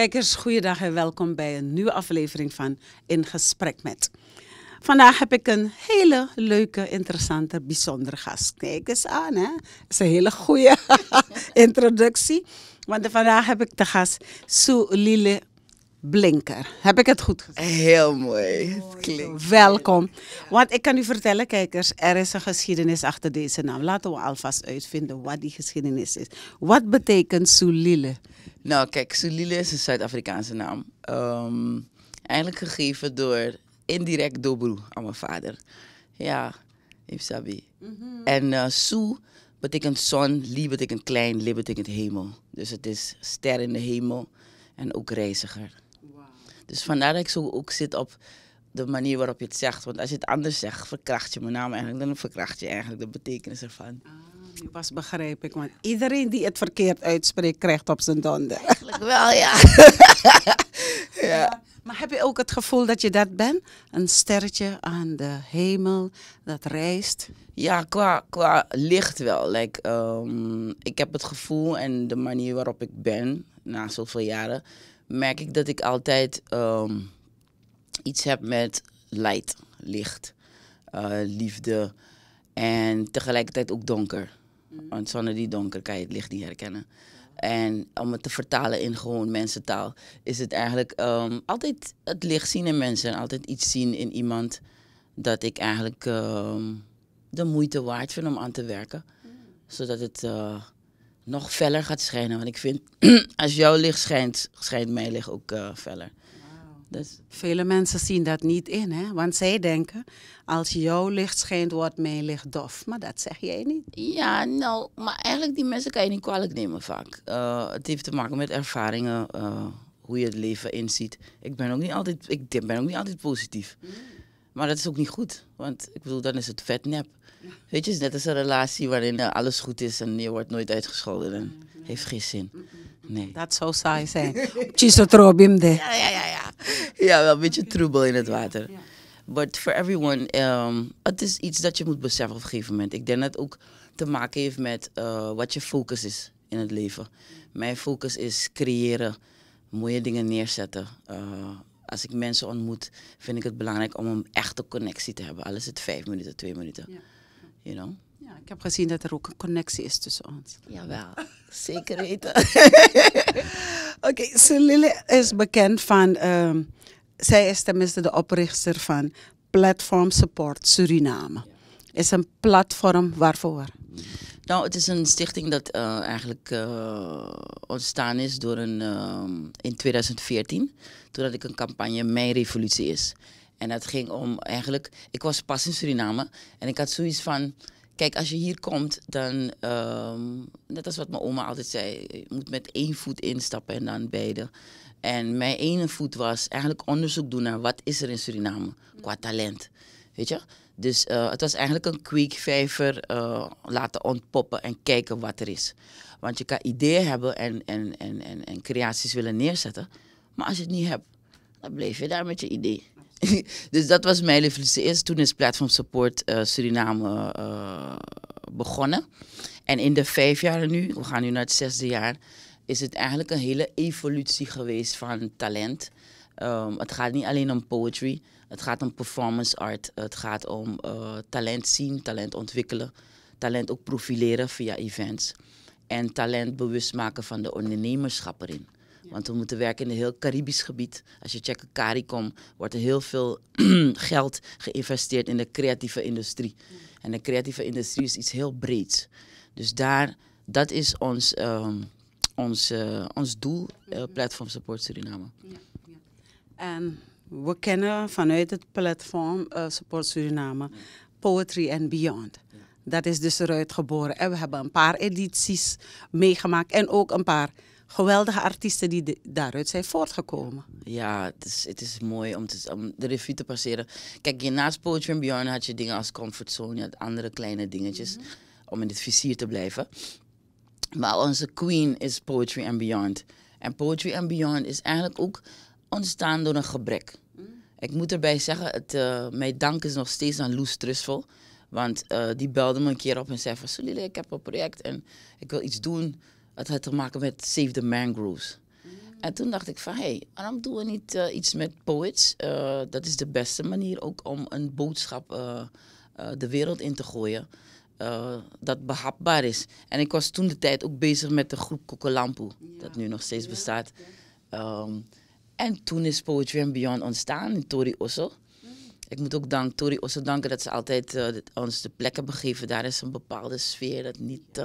Kijkers, goeiedag en welkom bij een nieuwe aflevering van In Gesprek Met. Vandaag heb ik een hele leuke, interessante, bijzondere gast. Kijk eens aan, hè. Dat is een hele goede introductie. Want vandaag heb ik de gast Lille. Blinker. Heb ik het goed gezegd? Heel mooi. Klinkt. Welkom. Want ik kan u vertellen, kijkers, er is een geschiedenis achter deze naam. Laten we alvast uitvinden wat die geschiedenis is. Wat betekent Soelile? Nou, kijk, Soelile is een Zuid-Afrikaanse naam. Ehm, eigenlijk gegeven door, indirect door aan mijn vader. Ja, Ifsabi. Mm En uh, eh, Soe betekent zon, Li betekent klein, Li betekent hemel. Dus het is ster in de hemel en ook reiziger. Dus vandaar dat ik zo ook zit op de manier waarop je het zegt. Want als je het anders zegt, verkracht je mijn naam eigenlijk. Dan verkracht je eigenlijk de betekenis ervan. Ah, pas begrijp ik. Want iedereen die het verkeerd uitspreekt, krijgt op zijn donder. Eigenlijk wel, ja. ja. Maar heb je ook het gevoel dat je dat bent? Een sterretje aan de hemel dat reist? Ja, qua, qua licht wel. Like, ehm, ik heb het gevoel en de manier waarop ik ben, na zoveel jaren merk ik dat ik altijd ehm, iets heb met light, licht, eh, liefde en tegelijkertijd ook donker. Mhm. Want zonder die donker kan je het licht niet herkennen. En om het te vertalen in gewoon mensentaal, is het eigenlijk ehm, altijd het licht zien in mensen. Altijd iets zien in iemand dat ik eigenlijk ehm, de moeite waard vind om aan te werken. Mhm. Zodat het eh, nog feller gaat schijnen. Want ik vind, als jouw licht schijnt, schijnt mijn licht ook uh, feller. Dus. Vele mensen zien dat niet in, hè? want zij denken, als jouw licht schijnt, wordt mijn licht dof. Maar dat zeg jij niet. Ja, nou, maar eigenlijk die mensen kan je niet kwalijk nemen vaak. Eh, het heeft te maken met ervaringen, eh, hoe je het leven inziet. Ik ben ook niet altijd, ik ben ook niet altijd positief. Mm. Maar dat is ook niet goed, want ik bedoel, dan is het vet nep. Weet je, het is net als een relatie waarin eh, alles goed is en je wordt nooit uitgescholden. En heeft geen zin. Nee. Dat zou saai zijn. Chisotrobim de. Ja, ja, ja, ja. Ja, wel een beetje troebel in het water. But for everyone, ehm, het is iets dat je moet beseffen op een gegeven moment. Ik denk dat het ook te maken heeft met eh, wat je focus is in het leven. Mijn focus is creëren, mooie dingen neerzetten. Eh, als ik mensen ontmoet, vind ik het belangrijk om een echte connectie te hebben. Al is het vijf minuten, twee minuten. Ja. Ja, ik heb gezien dat er ook een connectie is tussen ons. Jawel, zeker weten. Oké, okay, is bekend van, ehm, zij is tenminste de oprichter van Platform Support Suriname. Is een platform waarvoor? Nou, het is een stichting dat eh, eigenlijk eh, ontstaan is door een, uh, in 2014, toen ik een campagne Mijn Revolutie is. En dat ging om eigenlijk, ik was pas in Suriname en ik had zoiets van, kijk, als je hier komt, dan, um, net als wat mijn oma altijd zei, je moet met één voet instappen en dan beide. En mijn ene voet was eigenlijk onderzoek doen naar wat is er in Suriname qua talent. Weet je? Dus eh, het was eigenlijk een kweekvijver uh, eh, laten ontpoppen en kijken wat er is. Want je kan ideeën hebben en, en, en, en, en creaties willen neerzetten. Maar als je het niet hebt, dan bleef je daar met je idee. dus dat was mijn eerste. Toen is Platform Support eh, Suriname eh, begonnen. En in de vijf jaar nu, we gaan nu naar het zesde jaar, is het eigenlijk een hele evolutie geweest van talent. Ehm, het gaat niet alleen om poetry, het gaat om performance art, het gaat om eh, talent zien, talent ontwikkelen, talent ook profileren via events en talent bewust maken van de ondernemerschap erin. Want we moeten werken in het heel Caribisch gebied. Als je checkt CARICOM, wordt er heel veel geld geïnvesteerd in de creatieve industrie. En de creatieve industrie is iets heel breeds. Dus daar, dat is ons, ehm, ons, eh, ons doel, eh, mhm. Platform Support Suriname. Ja, ja. En ehm, we kennen vanuit het platform eh, Support Suriname Poetry and Beyond. Dat is dus eruit geboren. En we hebben een paar edities meegemaakt en ook een paar geweldige artiesten die daaruit zijn voortgekomen. Ja, het is, het is mooi om, om de revue te passeren. Kijk, naast Poetry and Beyond had je dingen als Comfort Zone, je had andere kleine dingetjes mhm. om in het vizier te blijven. Maar onze queen is Poetry and Beyond. En Poetry and Beyond is eigenlijk ook ontstaan door een gebrek. Mhm. Ik moet erbij zeggen, het, eh, mijn dank is nog steeds aan Loes Trustful. Want eh, die belde me een keer op en zei van... Sulile, ik heb een project en ik wil iets doen het had te maken met Save the Mangroves. Mm. En toen dacht ik van, hé, hey, waarom doen we niet eh, iets met poets? Eh, dat is de beste manier ook om een boodschap eh, de wereld in te gooien. dat behapbaar is. En ik was toen de tijd ook bezig met de groep Kokkelampoe, dat nu nog steeds bestaat. Ehm, en toen is Poetry and Beyond ontstaan in Tori Ossel. Mm. Ik moet ook dank, Tori Osso danken dat ze altijd ons de plek hebben gegeven. Daar is een bepaalde sfeer dat niet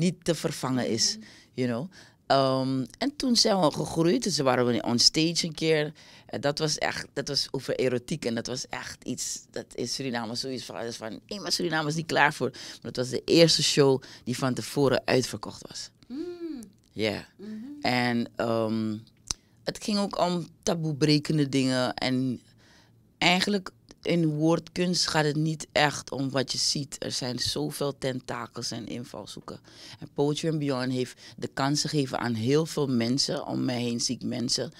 niet te vervangen is. Mhm. You know? Ehm, en toen zijn we gegroeid. Dus waren we on stage een keer. En dat was echt, dat was over erotiek. En dat was echt iets, dat is Suriname zoiets van, is van hey, maar Suriname is niet klaar voor. Maar dat was de eerste show die van tevoren uitverkocht was. Ja. Mm. Mhm. En ehm, het ging ook om taboebrekende dingen. En eigenlijk in woordkunst gaat het niet echt om wat je ziet. Er zijn zoveel tentakels en invalshoeken. En Poetry and Beyond heeft de kansen gegeven aan heel veel mensen. Om mij heen zie ik mensen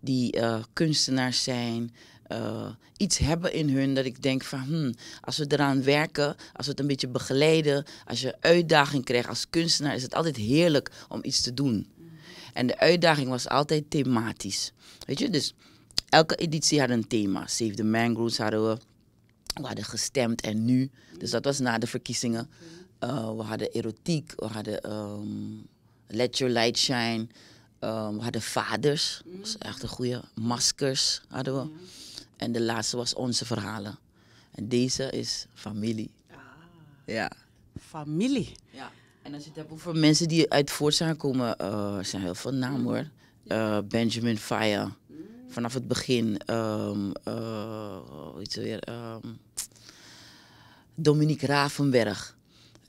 die eh, kunstenaars zijn, eh, iets hebben in hun dat ik denk van hmm, als we eraan werken, als we het een beetje begeleiden, als je uitdaging krijgt als kunstenaar, is het altijd heerlijk om iets te doen. En de uitdaging was altijd thematisch. Weet je, dus elke editie had een thema. Save the Mangroves hadden we. We hadden gestemd en nu. Dus dat was na de verkiezingen. Eh, we hadden erotiek, we hadden ehm, Let Your Light Shine. Ehm, we hadden vaders, dat was echt een goede. Maskers hadden we. En de laatste was onze verhalen. En deze is familie. Ah. Ja. Familie. Ja. En als je het hebt over mensen die uit zijn komen, uh, zijn heel veel namen hoor. Eh, Benjamin Fire, vanaf het begin. Um, ehm, iets eh, weer, ehm, Dominique Ravenberg.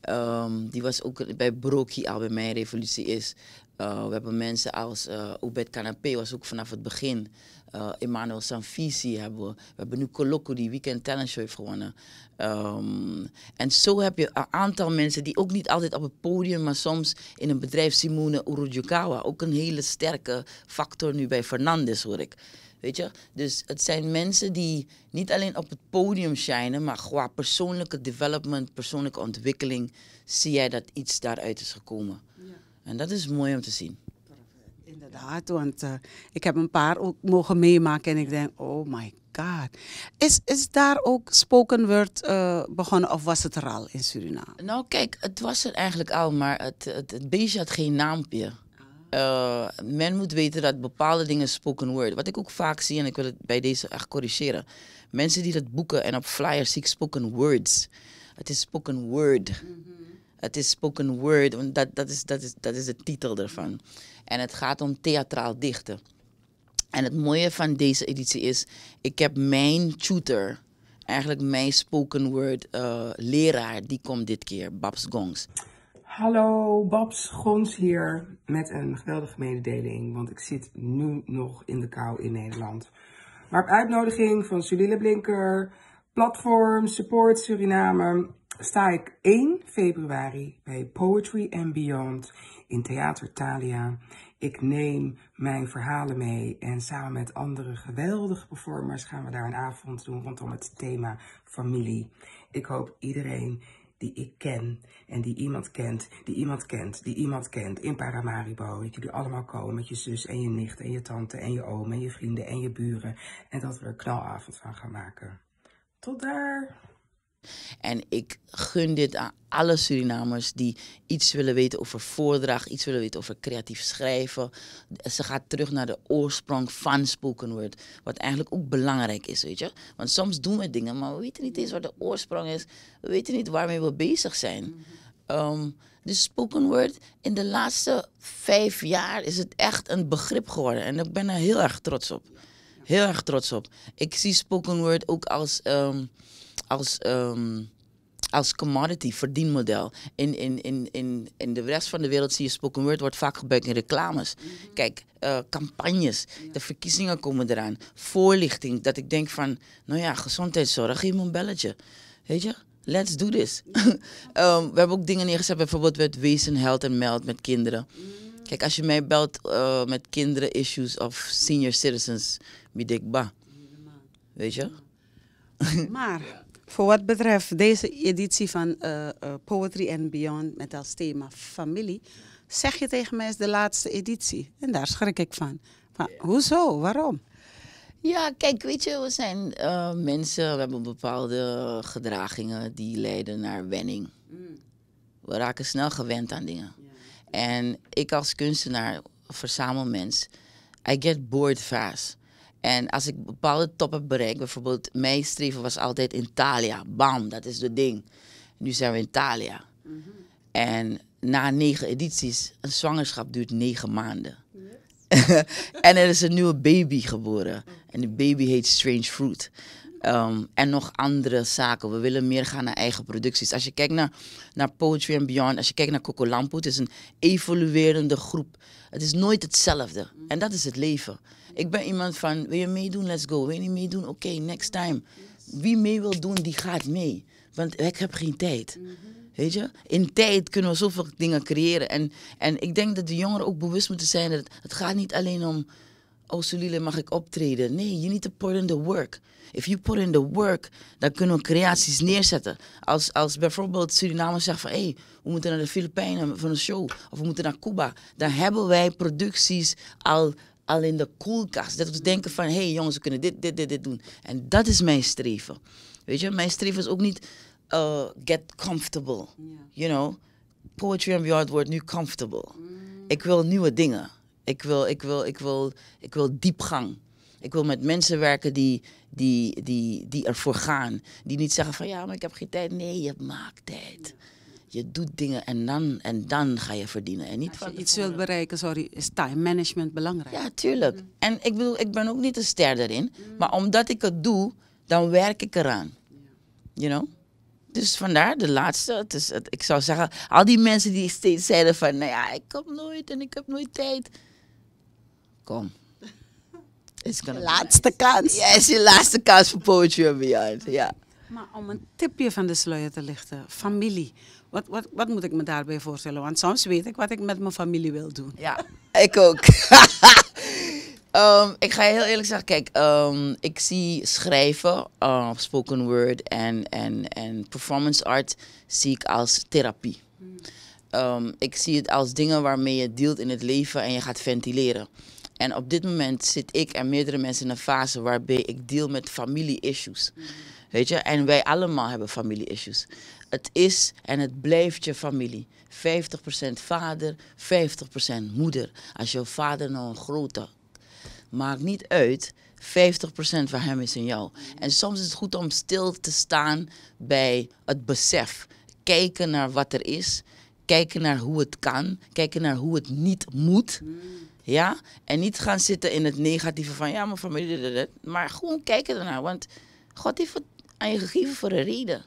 Ehm, die was ook bij Broki al bij Mijn Revolutie is. Eh, we hebben mensen als uh, eh, Obed Canapé was ook vanaf het begin. Eh, Emmanuel Sanfisi hebben we. We hebben nu Colocco die Weekend Talent Show heeft gewonnen. Ehm, en zo heb je een aantal mensen die ook niet altijd op het podium, maar soms in een bedrijf. Simone Urujukawa, ook een hele sterke factor nu bij Fernandes hoor ik. Weet je? Dus het zijn mensen die niet alleen op het podium shinen, maar qua persoonlijke development, persoonlijke ontwikkeling, zie jij dat iets daaruit is gekomen. Ja. En dat is mooi om te zien. Inderdaad, want eh, ik heb een paar ook mogen meemaken en ik denk, oh my god. Is, is daar ook spoken word eh, begonnen of was het er al in Suriname? Nou kijk, het was er eigenlijk al, maar het, het, het beestje had geen naampje. Eh, men moet weten dat bepaalde dingen spoken word. Wat ik ook vaak zie, en ik wil het bij deze echt corrigeren. Mensen die dat boeken en op flyers zie ik spoken words. Het is spoken word. Mhm. Het is spoken word, dat, dat, is, dat, is, dat is de titel ervan. En het gaat om theatraal dichten. En het mooie van deze editie is, ik heb mijn tutor, eigenlijk mijn spoken word uh, leraar, die komt dit keer, Babs Gongs. Hallo, Babs Gons hier met een geweldige mededeling, want ik zit nu nog in de kou in Nederland. Maar op uitnodiging van Sulille Blinker, Platform Support Suriname, sta ik 1 februari bij Poetry and Beyond in Theater Thalia. Ik neem mijn verhalen mee en samen met andere geweldige performers gaan we daar een avond doen rondom het thema familie. Ik hoop iedereen die ik ken en die iemand kent, die iemand kent, die iemand kent in Paramaribo. Dat jullie allemaal komen met je zus en je nicht en je tante en je oom en je vrienden en je buren. En dat we er knalavond van gaan maken. Tot daar! En ik gun dit aan alle Surinamers die iets willen weten over voordracht, iets willen weten over creatief schrijven. Ze gaat terug naar de oorsprong van spoken word, wat eigenlijk ook belangrijk is, weet je. Want soms doen we dingen, maar we weten niet eens wat de oorsprong is. We weten niet waarmee we bezig zijn. Ehm, dus spoken word, in de laatste vijf jaar is het echt een begrip geworden. En ik ben er heel erg trots op. Heel erg trots op. Ik zie spoken word ook als... Ehm, als, ehm, als commodity, verdienmodel. In, in, in, in, in de rest van de wereld zie je spoken word wordt vaak gebruikt in reclames. Mhm. Kijk, eh, campagnes, de verkiezingen komen eraan. Voorlichting, dat ik denk van, nou ja, gezondheidszorg, geef me een belletje. Weet je? Let's do this. Ehm, we hebben ook dingen neergezet, bijvoorbeeld met wezen, held en meld met kinderen. Mhm. Kijk, als je mij belt eh, met kinderen issues of senior citizens, bied ik ba. Weet je? Maar Voor wat betreft deze editie van eh, eh, Poetry and Beyond met als thema familie, zeg je tegen mij is de laatste editie. En daar schrik ik van. Maar Hoezo? Waarom? Ja, kijk, weet je, we zijn eh, mensen, we hebben bepaalde gedragingen die leiden naar wenning. Mm. We raken snel gewend aan dingen. En ik als kunstenaar, verzamelmens, I get bored fast. En als ik bepaalde toppen bereik, bijvoorbeeld mijn streven was altijd Italia. Bam, dat is het ding. Nu zijn we in Italia. Mhm. En na negen edities, een zwangerschap duurt negen maanden. Yes. en er is een nieuwe baby geboren. En die baby heet Strange Fruit. Ehm, en nog andere zaken. We willen meer gaan naar eigen producties. Als je kijkt naar, naar Poetry and Beyond, als je kijkt naar Coco Lampo, het is een evoluerende groep. Het is nooit hetzelfde. Mm. En dat is het leven. Ik ben iemand van, wil je meedoen? Let's go. Wil je niet meedoen? Oké, next time. Wie mee wil doen, die gaat mee. Want ik heb geen tijd. Mm-hmm. Weet je? In tijd kunnen we zoveel dingen creëren. En, en ik denk dat de jongeren ook bewust moeten zijn dat het gaat niet alleen om oh Sulile mag ik optreden. Nee, you need to put in the work. If you put in the work, dan kunnen we creaties neerzetten. Als, als bijvoorbeeld Suriname zegt van, hé, hey, we moeten naar de Filipijnen voor een show. Of we moeten naar Cuba. Dan hebben wij producties al, al in de koelkast. Dat we denken van, hé hey, jongens, we kunnen dit, dit, dit, dit doen. En dat is mijn streven. Weet je, mijn streven is ook niet uh, get comfortable. You know, poetry and art wordt nu comfortable. Mm. Ik wil nieuwe dingen. Ik wil, ik wil, ik wil, ik wil diepgang. Ik wil met mensen werken die, die, die, die ervoor gaan. Die niet zeggen van ja, maar ik heb geen tijd. Nee, je maakt tijd. Je doet dingen en dan, en dan ga je verdienen. En niet Als je van iets wilt bereiken, sorry, is time management belangrijk. Ja, tuurlijk. En ik bedoel, ik ben ook niet een ster daarin. Maar omdat ik het doe, dan werk ik eraan. You know? Dus vandaar de laatste. Het is, ik zou zeggen, al die mensen die steeds zeiden van, nou ja, ik kom nooit en ik heb nooit tijd kom. laatste kans. Ja, is je laatste kans voor Poetry Beyond. Ja. Maar om een tipje van de sluier te lichten, familie. Wat, wat, wat moet ik me daarbij voorstellen? Want soms weet ik wat ik met mijn familie wil doen. Ja, ik ook. Ehm, ik ga je heel eerlijk zeggen, kijk, ehm, ik zie schrijven, uh, spoken word en, en, en performance art zie ik als therapie. Hmm. Ehm, ik zie het als dingen waarmee je deelt in het leven en je gaat ventileren. En op dit moment zit ik en meerdere mensen in een fase waarbij ik deal met familie-issues. Mm. Weet je, en wij allemaal hebben familie-issues. Het is en het blijft je familie. 50% vader, 50% moeder. Als jouw vader nou een grote, maakt niet uit. 50% van hem is in jou. Mm. En soms is het goed om stil te staan bij het besef. Kijken naar wat er is. Kijken naar hoe het kan. Kijken naar hoe het niet moet. Mm. Ja? En niet gaan zitten in het negatieve van ja, mijn familie. Maar gewoon kijken ernaar. Want God heeft het aan je gegeven voor een reden.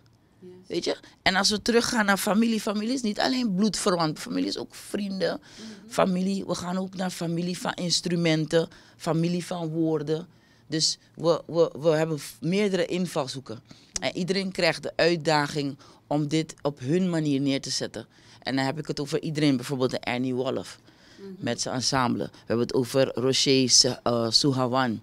Weet je? En als we teruggaan naar familie, familie is niet alleen bloedverwant. Familie is ook vrienden. Mhm. Familie, we gaan ook naar familie van instrumenten, familie van woorden. Dus we, we, we hebben meerdere invalshoeken. En iedereen krijgt de uitdaging om dit op hun manier neer te zetten. En dan heb ik het over iedereen, bijvoorbeeld de Ernie Wolf. Mhm. met zijn ensemble. We hebben het over Rocher uh, eh, Suhawan.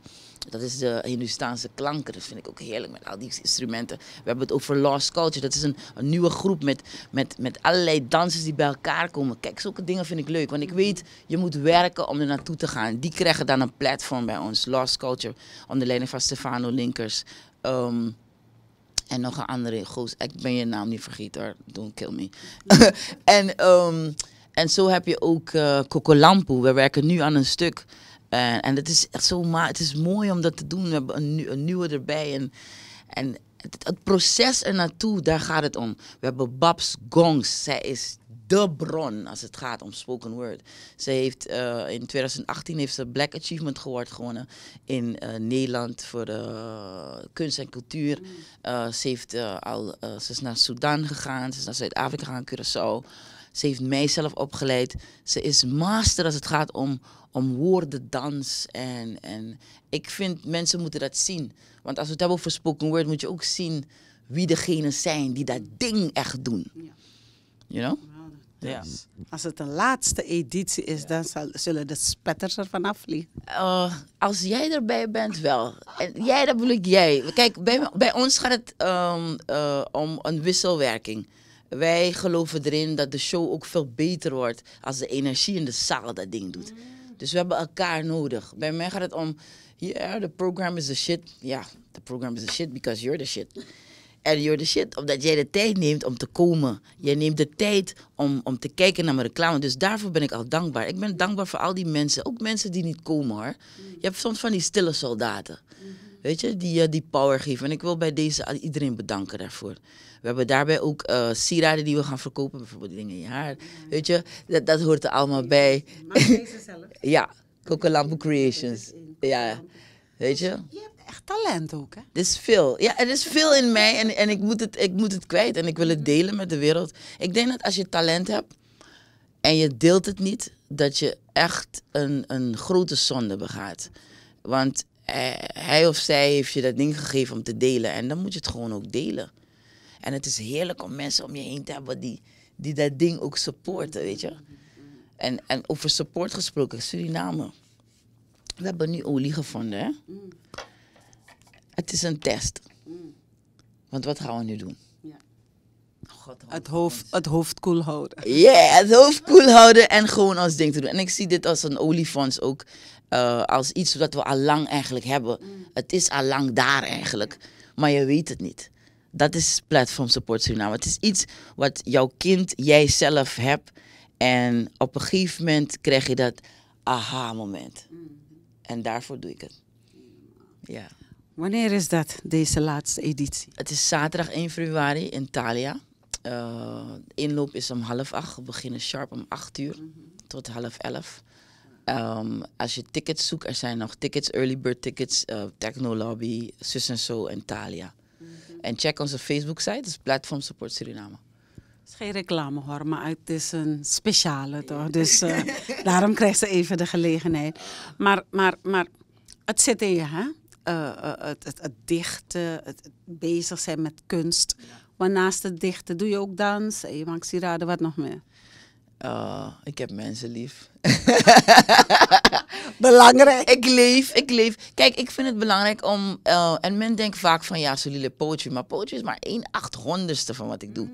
Dat is de Hindustaanse klanken. Dat vind ik ook heerlijk met al die instrumenten. We hebben het over Lost Culture. Dat is een, nieuwe groep met, met, met allerlei dansers die bij elkaar komen. Kijk, zulke dingen vind ik leuk. Want ik mhm. weet, je moet werken om er naartoe te gaan. Die krijgen dan een platform bij ons. Lost Culture. Onder leiding van Stefano Linkers. Ehm, en nog een andere goos. Ik ben je naam niet vergeten hoor. Don't kill me. en ehm, en zo heb je ook eh, Coco Lampo. We werken nu aan een stuk. Eh, en het is echt zo maar het is mooi om dat te doen. We hebben een, nieuwe erbij. En, en het, het proces naartoe. daar gaat het om. We hebben Babs Gongs. Zij is de bron als het gaat om spoken word. Ze heeft eh, in 2018 heeft ze Black Achievement Award gewonnen in Nederland voor uh, kunst en cultuur. Mm. ze heeft al ze is naar Sudan gegaan, ze is naar Zuid-Afrika gegaan, Curaçao. Ze heeft mijzelf opgeleid. Ze is master als het gaat om, om woordendans. En, en ik vind mensen moeten dat zien. Want als we het hebben over spoken word, moet je ook zien wie degenen zijn die dat ding echt doen. Ja. You know? Ja. Als het de laatste editie is, dan zal, zullen de spetters er vanaf vliegen. Oh, als jij erbij bent, wel. En jij, dat bedoel ik jij. Kijk, bij, bij ons gaat het ehm, eh, om een wisselwerking wij geloven erin dat de show ook veel beter wordt als de energie in de zaal dat ding doet. Mm. Dus we hebben elkaar nodig. Bij mij gaat het om, yeah, the program is the shit. Ja, yeah, the program is the shit because you're the shit. En you're the shit, omdat jij de tijd neemt om te komen. Jij neemt de tijd om, om te kijken naar mijn reclame. Dus daarvoor ben ik al dankbaar. Ik ben dankbaar voor al die mensen. Ook mensen die niet komen hoor. Mm. Je hebt soms van die stille soldaten. Mm. Weet je, die, eh, die power geven. En ik wil bij deze iedereen bedanken daarvoor. We hebben daarbij ook eh, sieraden die we gaan verkopen. Bijvoorbeeld dingen in je haar. Weet je, dat, dat hoort er allemaal bij. Maar deze zelf. ja, Kokolambo Creations. Ja, weet je. Dus je hebt echt talent ook, hè? Er is veel. Ja, er is veel in mij en, en ik, moet het, ik moet het kwijt. En ik wil het mhm. delen met de wereld. Ik denk dat als je talent hebt en je deelt het niet... dat je echt een, een grote zonde begaat. Want eh, hij of zij heeft je dat ding gegeven om te delen. En dan moet je het gewoon ook delen. En het is heerlijk om mensen om je heen te hebben die, die dat ding ook supporten, weet je. En, en over support gesproken, Suriname. We hebben nu olie gevonden, hè. Mm. Het is een test. Mm. Want wat gaan we nu doen? het, hoofd, het hoofd koel houden. Ja, yeah, het hoofd koel houden en gewoon als ding te doen. En ik zie dit als een olifants ook. Eh, als iets wat we al lang eigenlijk hebben. Mm. Het is al lang daar eigenlijk. Maar je weet het niet. Dat is platform support Suriname. Het is iets wat jouw kind, jij zelf hebt. En op een gegeven moment krijg je dat aha-moment. Mm-hmm. En daarvoor doe ik het. Ja. Wanneer is dat, deze laatste editie? Het is zaterdag 1 februari in Thalia. Uh, inloop is om half acht. We beginnen sharp om acht uur mhm. tot half elf. Ehm, als je tickets zoekt, er zijn nog tickets, early bird tickets, Technolobby, Techno Lobby, Sus en Zo en Thalia. Mhm. En check onze Facebook-site, het dus Platform Support Suriname. Het is geen reclame hoor, maar het is een speciale toch? Dus uh, daarom krijgt ze even de gelegenheid. Maar, maar, maar het zit in je, hè? Eh, het, het, het, dichten, het, bezig zijn met kunst. Maar naast het dichten doe je ook dans en je maakt wat nog meer? Ah, ik heb mensen lief. belangrijk. Ik leef, ik leef. Kijk, ik vind het belangrijk om. Eh, en men denkt vaak van ja, solide poetry. Maar poetry is maar 1 achthonderdste van wat ik doe.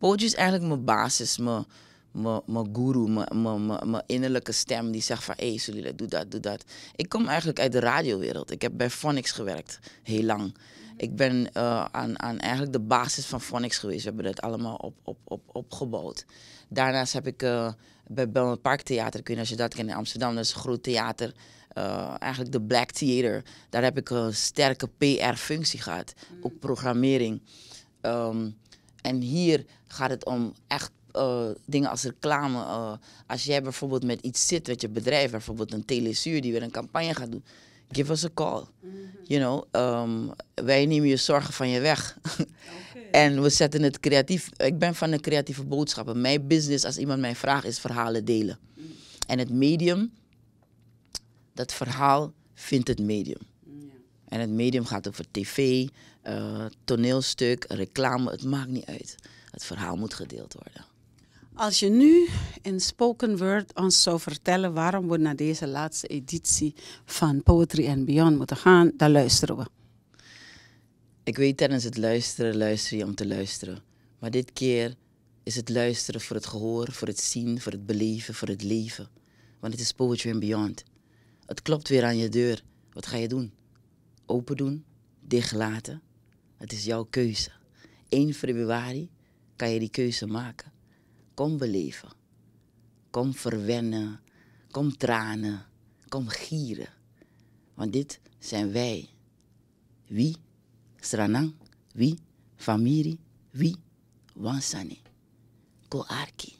Mm. is eigenlijk mijn basis, mijn, mijn, mijn guru, mijn, mijn, mijn, innerlijke stem die zegt van hé, hey, doe dat, doe dat. Ik kom eigenlijk uit de radiowereld. Ik heb bij Phonics gewerkt, heel lang. Ik ben eh, aan, aan eigenlijk de basis van Phonics geweest. We hebben dat allemaal op, op, op, opgebouwd. Daarnaast heb ik eh, bij Belmont Park Theater, kunnen, als je dat kent in Amsterdam, dat is een groot theater. Eh, eigenlijk de Black Theater. Daar heb ik een sterke PR-functie gehad. Mm. Ook programmering. Ehm, en hier gaat het om echt dingen als reclame. als jij bijvoorbeeld met iets zit met je bedrijf, bijvoorbeeld een telesuur die weer een campagne gaat doen give us a call. Mm-hmm. You know, um, wij nemen je zorgen van je weg. En we zetten het creatief. Ik ben van de creatieve boodschappen. Mijn business, als iemand mij vraagt, is verhalen delen. Mm. En het medium, dat verhaal vindt het medium. Mm, en het medium gaat over tv, eh, toneelstuk, reclame, het maakt niet uit. Het verhaal moet gedeeld worden. Als je nu in spoken word ons zou vertellen waarom we naar deze laatste editie van Poetry and Beyond moeten gaan, dan luisteren we. Ik weet tijdens het luisteren luister je om te luisteren. Maar dit keer is het luisteren voor het gehoor, voor het zien, voor het beleven, voor het leven. Want het is Poetry and Beyond. Het klopt weer aan je deur. Wat ga je doen? Open doen? Dicht laten? Het is jouw keuze. 1 februari kan je die keuze maken. Kom beleven. Kom verwennen. Kom tranen. Kom gieren. Want dit zijn wij. Wie? Sranang. Wie? Famiri. Wie? Wansani. Ko arki.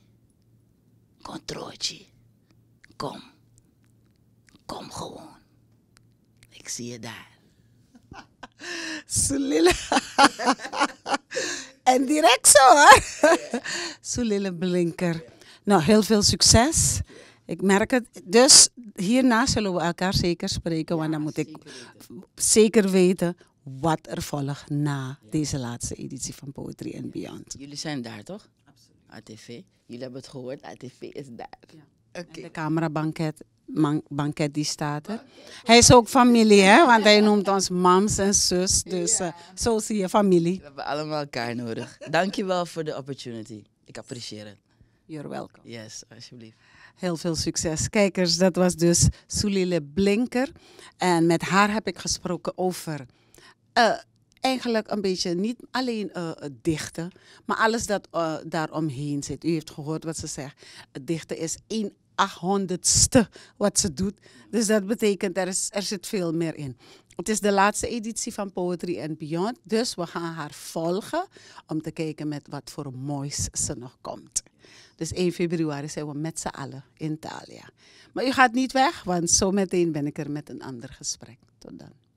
Kom. Kom gewoon. Ik zie je daar. Sulila. direct zo hoor. Soelille Blinker. Nou, heel veel succes. Ik merk het. Dus hierna zullen we elkaar zeker spreken, want dan moet ik zeker weten wat er volgt na deze laatste editie van Poetry and Beyond. Jullie zijn daar toch? Absoluut. ATV. Jullie hebben het gehoord, ATV is daar. Ja. de camerabanket banket die staat hè. Hij is ook familie, hè? want hij noemt ons mams en zus. Dus eh, zo zie je familie. We hebben allemaal elkaar nodig. Dankjewel voor de opportunity. Ik apprecieer het. You're welcome. Yes, alsjeblieft. Heel veel succes. Kijkers, dat was dus Soelile Blinker. En met haar heb ik gesproken over... Eh, eigenlijk een beetje niet alleen eh, het dichten, maar alles dat uh, daaromheen zit. U heeft gehoord wat ze zegt. Het dichten is één 800ste wat ze doet. Dus dat betekent er, is, er zit veel meer in. Het is de laatste editie van Poetry and Beyond. Dus we gaan haar volgen om te kijken met wat voor moois ze nog komt. Dus 1 februari zijn we met z'n allen in Italië. Maar u gaat niet weg, want zometeen ben ik er met een ander gesprek. Tot dan.